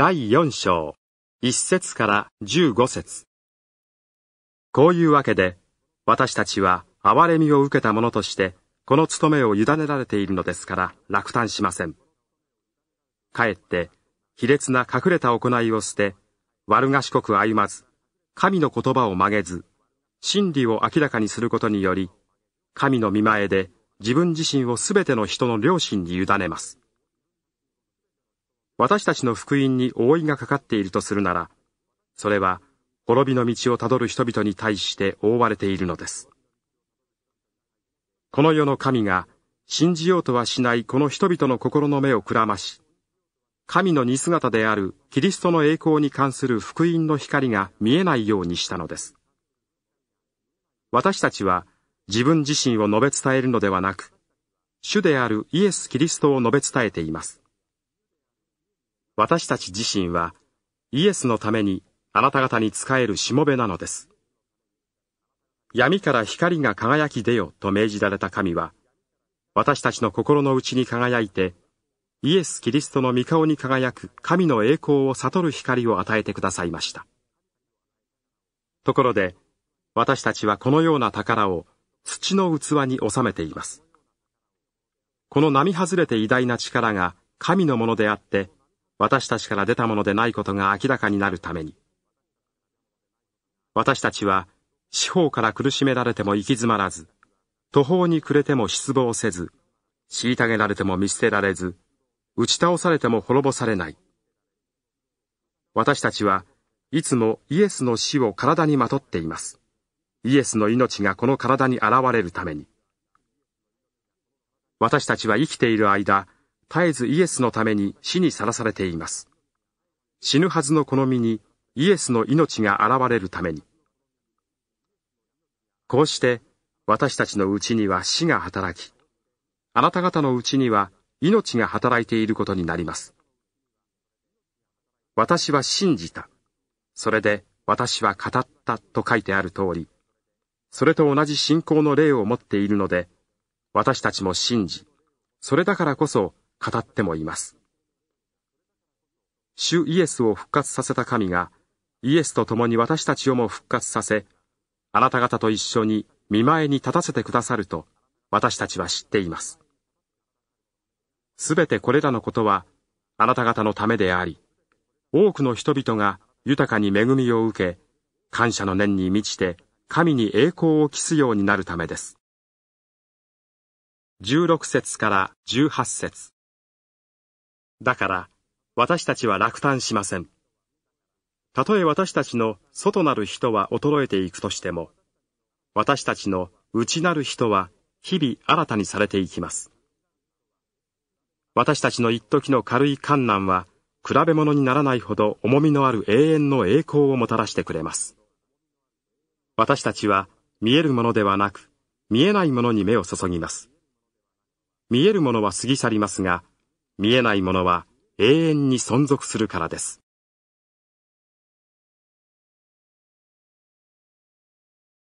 第4章、1節から15節こういうわけで、私たちは憐れみを受けた者として、この務めを委ねられているのですから落胆しません。かえって、卑劣な隠れた行いを捨て、悪賢く歩まず、神の言葉を曲げず、真理を明らかにすることにより、神の見前で自分自身をすべての人の良心に委ねます。私たちの福音に覆いがかかっているとするなら、それは滅びの道をたどる人々に対して覆われているのです。この世の神が信じようとはしないこの人々の心の目をくらまし、神の似姿であるキリストの栄光に関する福音の光が見えないようにしたのです。私たちは自分自身を述べ伝えるのではなく、主であるイエス・キリストを述べ伝えています。私たち自身は、イエスのためにあなた方に仕えるしもべなのです。闇から光が輝き出よと命じられた神は、私たちの心の内に輝いて、イエス・キリストの御顔に輝く神の栄光を悟る光を与えてくださいました。ところで、私たちはこのような宝を土の器に収めています。この並外れて偉大な力が神のものであって、私たちから出たものでないことが明らかになるために、私たちは四方から苦しめられても行き詰まらず、途方に暮れても失望せず、虐げられても見捨てられず、打ち倒されても滅ぼされない。私たちはいつもイエスの死を体にまとっています。イエスの命がこの体に現れるために。私たちは生きている間、絶えずイエスのために死にさらされています。死ぬはずのこの身にイエスの命が現れるために。こうして私たちのうちには死が働き、あなた方のうちには命が働いていることになります。私は信じた。それで私は語ったと書いてある通り、それと同じ信仰の霊を持っているので、私たちも信じ、それだからこそ語ってもいます。主イエスを復活させた神が、イエスと共に私たちをも復活させ、あなた方と一緒に見前に立たせてくださると、私たちは知っています。すべてこれらのことは、あなた方のためであり、多くの人々が豊かに恵みを受け、感謝の念に満ちて、神に栄光を期すようになるためです。16節から18節だから、私たちは落胆しません。たとえ私たちの外なる人は衰えていくとしても、私たちの内なる人は日々新たにされていきます。私たちの一時の軽い観難は、比べ物にならないほど重みのある永遠の栄光をもたらしてくれます。私たちは見えるものではなく、見えないものに目を注ぎます。見えるものは過ぎ去りますが、見えないものは永遠に存続するからです。